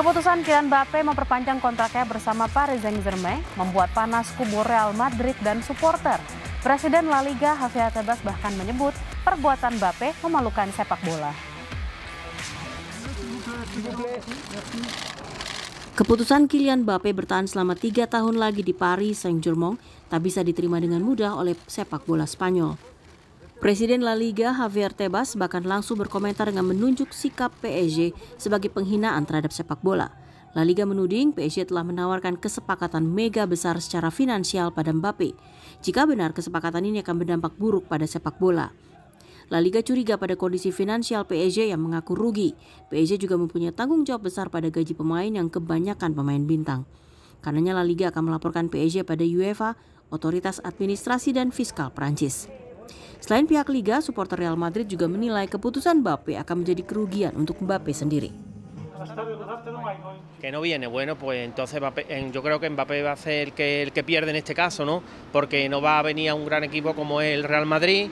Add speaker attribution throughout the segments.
Speaker 1: Keputusan Kylian Mbappe memperpanjang kontraknya bersama Paris Saint-Germain membuat panas kubu Real Madrid dan supporter. Presiden La Liga Javier Tebas bahkan menyebut perbuatan Mbappe memalukan sepak bola. Keputusan Kylian Mbappe bertahan selama tiga tahun lagi di Paris Saint-Germain tak bisa diterima dengan mudah oleh sepak bola Spanyol. Presiden La Liga Javier Tebas bahkan langsung berkomentar dengan menunjuk sikap PSG sebagai penghinaan terhadap sepak bola. La Liga menuding PSG telah menawarkan kesepakatan mega besar secara finansial pada Mbappe. Jika benar kesepakatan ini akan berdampak buruk pada sepak bola. La Liga curiga pada kondisi finansial PSG yang mengaku rugi. PSG juga mempunyai tanggung jawab besar pada gaji pemain yang kebanyakan pemain bintang. Karenanya La Liga akan melaporkan PSG pada UEFA, otoritas administrasi dan fiskal Prancis. Selain pihak Liga, supporter Real Madrid juga menilai keputusan Mbappe akan menjadi kerugian untuk Mbappe sendiri.
Speaker 2: Que no viene, bueno, pues entonces yo creo que Mbappé va a ser el que, el que pierde en este caso, ¿no? Porque no va a venir a un gran equipo como el Real Madrid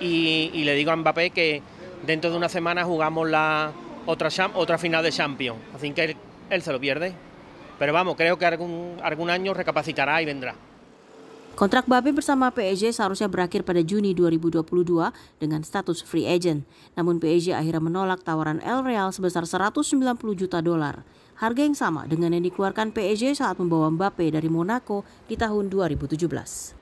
Speaker 2: y, le digo a Mbappé que dentro de una semana jugamos la otra, otra final de Champions, así que él, él se lo pierde. Pero vamos, creo que algún, algún año recapacitará y vendrá.
Speaker 1: Kontrak Mbappe bersama PSG e seharusnya berakhir pada Juni 2022 dengan status free agent. Namun PSG e akhirnya menolak tawaran El Real sebesar 190 juta dolar. Harga yang sama dengan yang dikeluarkan PSG e saat membawa Mbappe dari Monaco di tahun 2017.